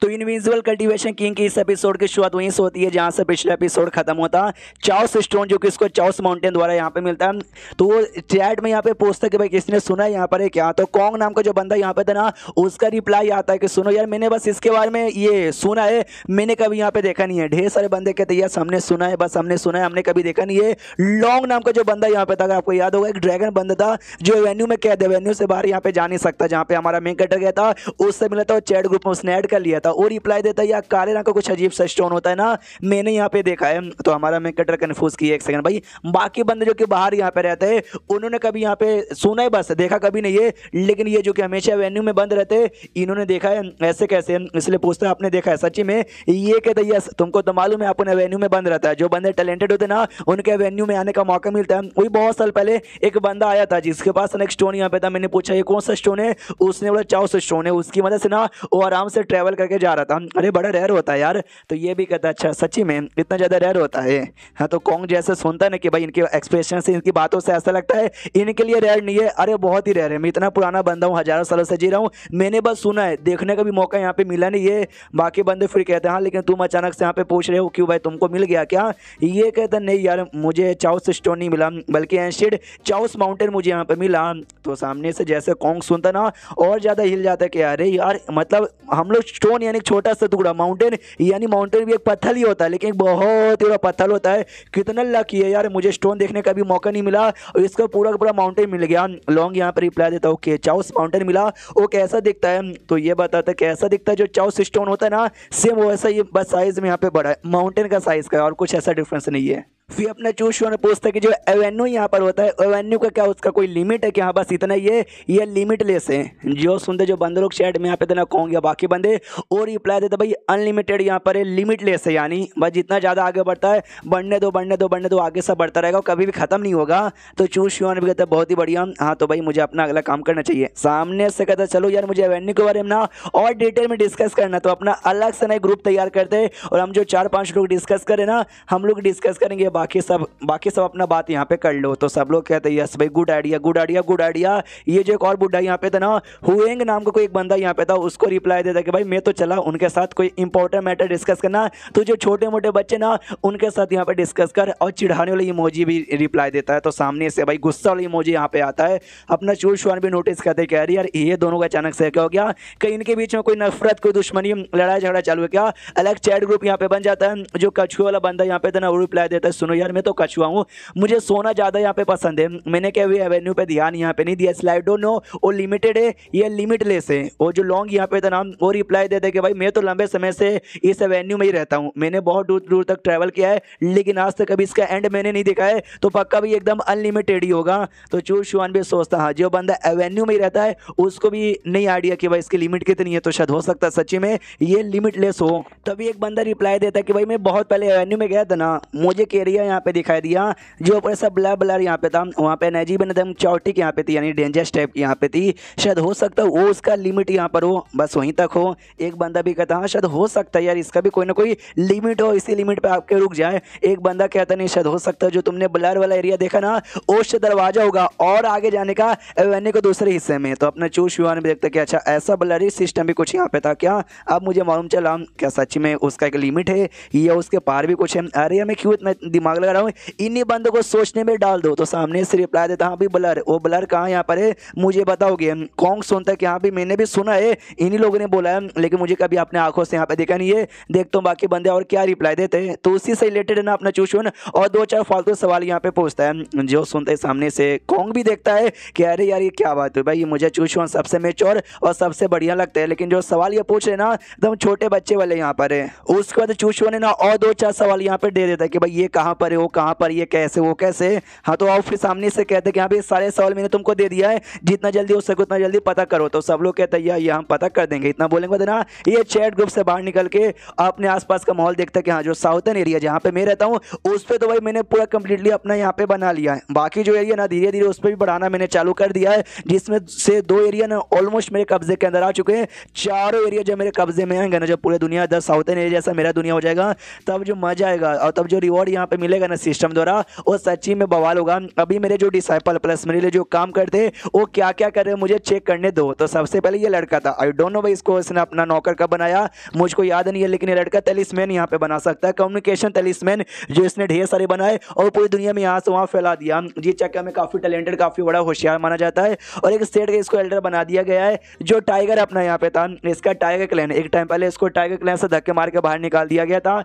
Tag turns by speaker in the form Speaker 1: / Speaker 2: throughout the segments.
Speaker 1: तो इनविजुअल cultivation king की इस एपिसोड की शुरुआत वहीं से होती है जहां से पिछला एपिसोड खत्म होता चाउस स्टोन जो कि इसको चाउस माउंटेन द्वारा यहां पे मिलता है तो वो चैट में यहाँ पे पूछता कि भाई किसने सुना है यहाँ पर है क्या तो कॉन्ग नाम का जो बंदा यहाँ पे था ना उसका रिप्लाई आता है कि सुनो यार मैंने बस इसके बारे में ये सुना है मैंने कभी यहाँ पे देखा नहीं है ढेर सारे बंदे कहते यार हमने सुना है बस हमने सुना है हमने कभी देखा नहीं है लॉन्ग नाम का जो बंदा यहाँ पे था अगर आपको याद होगा एक ड्रैगन बंदा था जो वेन्यू में कहते वेन्यू से बाहर यहाँ पे जा नहीं सकता जहाँ पे हमारा मेन कटर गया था उससे मिला था चैट ग्रुप में उसने ऐड कर लिया कहता वो रिप्लाई देता है यार काले रंग का कुछ अजीब सा स्टोन होता है ना मैंने यहाँ पे देखा है तो हमारा मैं कटर कन्फ्यूज़ किया एक सेकंड भाई बाकी बंदे जो कि बाहर यहाँ पे रहते हैं उन्होंने कभी यहाँ पे सुना है बस देखा कभी नहीं है लेकिन ये जो कि हमेशा वेन्यू में बंद रहते हैं इन्होंने देखा है ऐसे कैसे इसलिए पूछते हैं आपने देखा है सची में ये कहते यस तुमको तो मालूम है अपने वेन्यू में बंद रहता है जो बंदे टैलेंटेड होते ना उनके वेन्यू में आने का मौका मिलता है वही बहुत साल पहले एक बंदा आया था जिसके पास ना स्टोन यहाँ पे था मैंने पूछा ये कौन सा स्टोन है उसने बोला चाओ सा स्टोन है उसकी मदद से ना वो आराम से ट्रैवल कर करके जा रहा था अरे बड़ा रेयर होता है यार तो ये भी कहता अच्छा सच्ची में इतना ज़्यादा रेयर होता है हाँ तो कॉन्ग जैसे सुनता है ना कि भाई इनके एक्सप्रेशन से इनकी बातों से ऐसा लगता है इनके लिए रेयर नहीं है अरे बहुत ही रेयर है मैं इतना पुराना बंदा हूँ हज़ारों सालों से जी रहा हूँ मैंने बस सुना है देखने का भी मौका यहाँ पर मिला नहीं ये बाकी बंदे फिर कहते हैं हाँ लेकिन तुम अचानक से यहाँ पे पूछ रहे हो क्यों भाई तुमको मिल गया क्या ये कहते नहीं यार मुझे चाउस स्टोन नहीं मिला बल्कि एंशिड चाउस माउंटेन मुझे यहाँ पे मिला तो सामने से जैसे कॉन्ग सुनता ना और ज़्यादा हिल जाता है कि अरे यार मतलब हम लोग स्टोन स्टोन यानी एक छोटा सा टुकड़ा माउंटेन यानी माउंटेन भी एक पत्थर ही होता है लेकिन बहुत बड़ा पत्थर होता है कितना लकी है यार मुझे स्टोन देखने का भी मौका नहीं मिला और इसका पूरा पूरा माउंटेन मिल गया लॉन्ग यहाँ पर रिप्लाई देता ओके चाउस माउंटेन मिला वो कैसा दिखता है तो ये बताता है कैसा दिखता है जो चाउस स्टोन होता है ना सेम वैसा ही बस साइज़ में यहाँ पे बड़ा है माउंटेन का साइज़ का और कुछ ऐसा डिफरेंस नहीं है फिर अपना चूज शो ने पूछता है कि जो एवेन्यू यहाँ पर होता है एवेन्यू का क्या उसका कोई लिमिट है कि हाँ बस इतना ही है ये लिमिटलेस है जो सुनते जो बंदे लोग चैट में यहाँ पे इतना कहूँगा बाकी बंदे और रिप्लाई देते भाई अनलिमिटेड यहाँ पर है लिमिटलेस है यानी बस जितना ज़्यादा आगे बढ़ता है बढ़ने दो बढ़ने दो बढ़ने दो आगे सब बढ़ता रहेगा कभी भी ख़त्म नहीं होगा तो चूज शो भी कहता है बहुत ही बढ़िया हाँ तो भाई मुझे अपना अगला काम करना चाहिए सामने से कहता चलो यार मुझे एवेन्यू के बारे में ना और डिटेल में डिस्कस करना तो अपना अलग से नए ग्रुप तैयार करते और हम जो चार पाँच लोग डिस्कस करें ना हम लोग डिस्कस करेंगे बाकी सब बाकी सब अपना बात यहाँ पे कर लो तो सब लोग कहते हैं यस भाई good idea good idea good idea ये जो एक और बुढ़ा यहाँ पे था ना हुएंग नाम का को कोई एक बंदा यहाँ पे था उसको रिप्लाई देता कि भाई मैं तो चला उनके साथ कोई इंपॉर्टेंट मैटर डिस्कस करना तो जो छोटे मोटे बच्चे ना उनके साथ यहाँ पे डिस्कस कर और चिढ़ाने वाली इमोजी भी रिप्लाई देता है तो सामने से भाई गुस्सा वाली इमोजी यहाँ पे आता है अपना चूर शुआन भी नोटिस करते कह रही यार ये दोनों का अचानक से क्या हो गया कहीं इनके बीच में कोई नफरत कोई दुश्मनी लड़ाई झगड़ा चालू है क्या अलग चैट ग्रुप यहाँ पे बन जाता है जो कछुए वाला बंदा यहाँ पे था ना वो रिप्लाई देता है सुनो यार मैं तो कछुआ हूँ मुझे सोना ज़्यादा यहाँ पे पसंद है मैंने क्या एवेन्यू पे ध्यान यहाँ पे नहीं दिया स्लाइडो नो वो लिमिटेड है ये लिमिटलेस है वो जो लॉन्ग यहाँ पे था नाम वो रिप्लाई देते कि भाई मैं तो लंबे समय से इस एवेन्यू में ही रहता हूँ मैंने बहुत दूर दूर तक ट्रैवल किया है लेकिन आज तक अभी इसका एंड मैंने नहीं देखा है तो पक्का भी एकदम अनलिमिटेड ही होगा तो चूर शुआन भी सोचता हाँ जो बंदा एवेन्यू में ही रहता है उसको भी नहीं आइडिया कि भाई इसकी लिमिट कितनी है तो शायद हो सकता है सची में ये लिमिटलेस हो तभी एक बंदा रिप्लाई देता है कि भाई मैं बहुत पहले एवेन्यू में गया था ना मुझे कह रही एरिया यहाँ पे दिखाई दिया जो ऊपर सब ब्लर ब्लर यहाँ पे था वहाँ पे एनर्जी भी एकदम चौटिक यहाँ पे थी यानी डेंजरस टाइप की यहाँ पे थी शायद हो सकता है वो उसका लिमिट यहाँ पर हो बस वहीं तक हो एक बंदा भी कहता हाँ शायद हो सकता है यार इसका भी कोई ना कोई लिमिट हो इसी लिमिट पर आपके रुक जाए एक बंदा कहता नहीं शायद हो सकता है जो तुमने ब्लर वाला एरिया देखा ना ओश दरवाजा होगा और आगे जाने का एवेन्यू को दूसरे हिस्से में तो अपना चूस व्यू में देखता कि अच्छा ऐसा ब्लरी सिस्टम भी कुछ यहाँ पे था क्या अब मुझे मालूम चला क्या सच में उसका एक लिमिट है या उसके पार भी कुछ है अरे हमें क्यों इतना दिमाग दिमाग लगा रहा हूँ इन्हीं बंदों को सोचने में डाल दो तो सामने से रिप्लाई देता हाँ भी ब्लर वो ब्लर कहाँ यहाँ पर है मुझे बताओगे कौन सुनता है कि हाँ भी मैंने भी सुना है इन्हीं लोगों ने बोला है लेकिन मुझे कभी अपने आंखों से यहाँ पर देखा नहीं है देखता हूँ बाकी बंदे और क्या रिप्लाई देते हैं तो उसी से रिलेटेड है ना अपना चूचून और दो चार फालतू सवाल यहाँ पे पूछता है जो सुनते सामने से कौन भी देखता है कि अरे यार ये क्या बात है भाई ये मुझे चूचू सबसे मेचोर और सबसे बढ़िया लगता है लेकिन जो सवाल ये पूछ रहे ना एकदम छोटे बच्चे वाले यहाँ पर है उसके बाद चूचू ने ना और दो चार सवाल यहाँ पर दे देता है कि भाई ये कहाँ कहाँ पर है वो कहाँ पर ये कैसे वो कैसे हाँ तो आओ फिर सामने से कहते हैं कि हाँ भाई सारे सवाल मैंने तुमको दे दिया है जितना जल्दी हो सके उतना जल्दी पता करो तो सब लोग कहते हैं ये हम पता कर देंगे इतना बोलेंगे बता ना ये चैट ग्रुप से बाहर निकल के अपने आसपास का माहौल देखता कि हाँ जो साउथन एरिया जहाँ पे मैं रहता हूँ उस पर तो भाई मैंने पूरा कंप्लीटली अपना यहाँ पे बना लिया है बाकी जो एरिया ना धीरे धीरे उस पर भी बढ़ाना मैंने चालू कर दिया है जिसमें से दो एरिया ना ऑलमोस्ट मेरे कब्जे के अंदर आ चुके हैं चारों एरिया जब मेरे कब्जे में आएंगे ना जब पूरे दुनिया दस साउथन एरिया जैसा मेरा दुनिया हो जाएगा तब जो मजा आएगा और तब जो रिवॉर्ड यहाँ पे मिलेगा ना सिस्टम द्वारा वो सच्ची में बवाल होगा अभी मेरे जो डिसाइपल प्लस मेरे लिए जो काम करते हैं वो क्या क्या कर रहे हैं मुझे चेक करने दो तो सबसे पहले ये लड़का था आई डोंट नो भाई इसको इसने अपना नौकर का बनाया मुझको याद नहीं है लेकिन ये लड़का तेलिसमैन यहाँ पे बना सकता है कम्युनिकेशन तेलिसमैन जो इसने ढेर सारे बनाए और पूरी दुनिया में यहाँ से वहाँ फैला दिया जी चक्का में काफ़ी टैलेंटेड काफ़ी बड़ा होशियार माना जाता है और एक सेट का इसको एल्डर बना दिया गया है जो टाइगर अपना यहाँ पे था इसका टाइगर क्लैन एक टाइम पहले इसको टाइगर क्लैन से धक्के मार के बाहर निकाल दिया गया था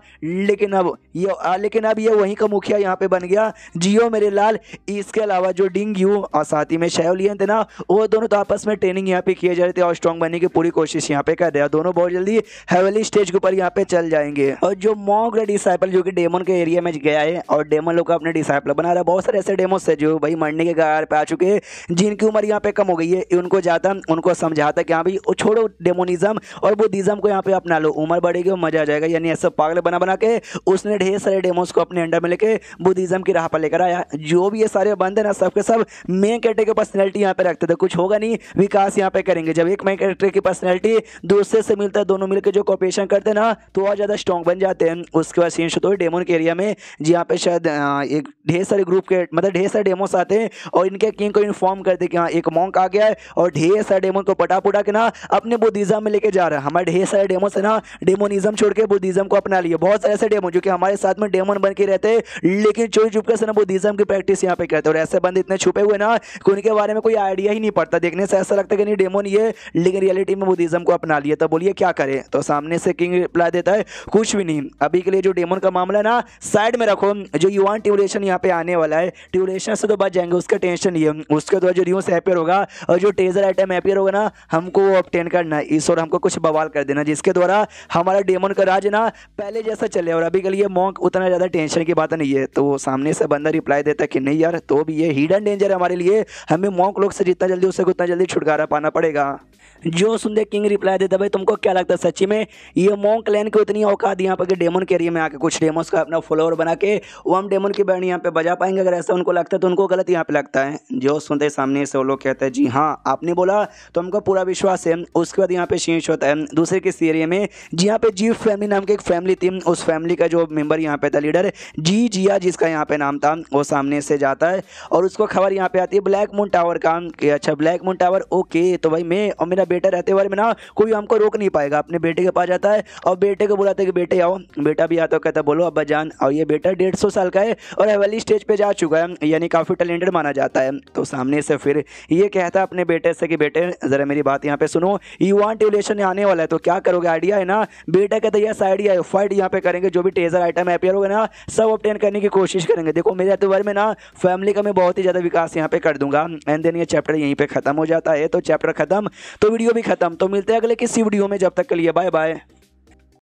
Speaker 1: लेकिन अब ये लेकिन अब ये वो वहीं का मुखिया यहाँ पे बन गया जियो मेरे लाल इसके अलावा जो डिंग यू और साथ ही में शैवलियन थे ना वो दोनों तो आपस में ट्रेनिंग यहाँ पे किए जा रहे थे और स्ट्रॉन्ग बनने की पूरी कोशिश यहाँ पे कर रहे हैं दोनों बहुत जल्दी हेवली स्टेज के ऊपर यहाँ पे चल जाएंगे और जो मॉक डिसाइपल जो कि डेमन के एरिया में गया है और डेमन लोग अपने डिसाइपल बना रहा बहुत सारे ऐसे डेमोस है जो भाई मरने के गार पे आ चुके हैं जिनकी उम्र यहाँ पे कम हो गई है उनको जाता उनको समझाता कि हाँ भाई छोड़ो डेमोनिज्म और बुद्धिज्म को यहाँ पे अपना लो उम्र बढ़ेगी और मजा आ जाएगा यानी ऐसा पागल बना बना के उसने ढेर सारे डेमोस को अपने अंडर में लेके बुद्धिज्म की राह पर लेकर आया जो भी ये सारे बंद है ना सबके सब मेन कैरेक्टर की पर्सनैलिटी यहाँ पे रखते थे कुछ होगा नहीं विकास यहाँ पे करेंगे जब एक मेन कैरेक्टर की पर्सनैलिटी दूसरे से मिलता है दोनों मिलकर जो कॉपरेशन करते ना तो और ज़्यादा स्ट्रॉन्ग बन जाते हैं उसके बाद सीन शुरू डेमोन के एरिया में जहाँ पे शायद एक ढेर सारे ग्रुप के मतलब ढेर सारे डेमोस आते हैं और इनके किंग को इन्फॉर्म करते कि हाँ एक मॉन्क आ गया है और ढेर सारे डेमोन को पटा पुटा के ना अपने बुद्धिज़्म में लेके जा रहा है हमारे ढेर सारे डेमोस है ना डेमोनिज्म छोड़ के बुद्धिज़्म को अपना लिए बहुत सारे ऐसे डेमो जो कि हमारे साथ में डेमोन बन के रहते थे लेकिन चोरी चुपके से ना बुद्धिज्म की प्रैक्टिस यहाँ पे करते और ऐसे बंद इतने छुपे हुए ना कि उनके बारे में कोई आइडिया ही नहीं पड़ता देखने से ऐसा लगता है कि नहीं डेमोन ये लेकिन रियलिटी में बुद्धिज्म को अपना लिया तो बोलिए क्या करें तो सामने से किंग रिप्लाई देता है कुछ भी नहीं अभी के लिए जो डेमोन का मामला ना साइड में रखो जो युवान ट्यूलेशन यहाँ पे आने वाला है ट्यूलेशन से तो बच जाएंगे उसका टेंशन नहीं है उसके द्वारा जो न्यूज़ अपेयर होगा और जो टेजर आइटम अपेयर होगा ना हमको वो ऑप्टेन करना है इस और हमको कुछ बवाल कर देना जिसके द्वारा हमारा डेमोन का राज ना पहले जैसा चले और अभी के लिए मॉक उतना ज़्यादा टेंशन की बात नहीं है तो सामने से बंदा रिप्लाई देता कि नहीं यार तो भी ये हिडन डेंजर है हमारे लिए हमें मॉक लोग से जितना जल्दी हो सके उतना जल्दी छुटकारा पाना पड़ेगा जो सुन दे किंग रिप्लाई देता भाई तुमको क्या लगता है सच्ची में ये मोंग क्लैन को इतनी औकात यहाँ पर कि डेमन के एरिए में आके कुछ डेमोस का अपना फॉलोअर बना के वो हम डेमन की बैंड यहाँ पे बजा पाएंगे अगर ऐसा उनको लगता है तो उनको गलत यहाँ पे लगता है जो सुनते सामने से वो लोग कहते हैं जी हाँ आपने बोला तो हमको पूरा विश्वास है उसके बाद यहाँ पे शीर्ष होता है दूसरे किस एरिए में जी यहाँ पे जी फैमिली नाम की एक फैमिली थी उस फैमिली का जो मेम्बर यहाँ पे था लीडर जी जिया जिसका यहाँ पे नाम था वो सामने से जाता है और उसको खबर यहाँ पे आती है ब्लैक मून टावर का अच्छा ब्लैक मून टावर ओके तो भाई मैं और मेरा मेरा बेटा रहते बारे में ना कोई हमको रोक नहीं पाएगा अपने बेटे के पास जाता है और बेटे को बुलाते कि बेटे आओ बेटा भी आता कहता बोलो अब्बा जान और ये बेटा डेढ़ सौ साल का है और अवली स्टेज पर जा चुका है यानी काफ़ी टैलेंटेड माना जाता है तो सामने से फिर ये कहता है अपने बेटे से कि बेटे ज़रा मेरी बात यहाँ पर सुनो युवा ट्यूलेशन आने वाला है तो क्या करोगे आइडिया है ना बेटा कहता है यस आइडिया है फाइट यहाँ पर करेंगे जो भी टेजर आइटम अपेयर होगा ना सब ऑप्टेन करने की कोशिश करेंगे देखो मेरे अतवर में ना फैमिली का मैं बहुत ही ज़्यादा विकास यहाँ पर कर दूँगा एंड देन ये चैप्टर यहीं पर ख़त्म हो जाता है तो चैप्टर ख़त्म तो वीडियो भी खत्म तो मिलते हैं अगले किसी वीडियो में जब तक के लिए बाय बाय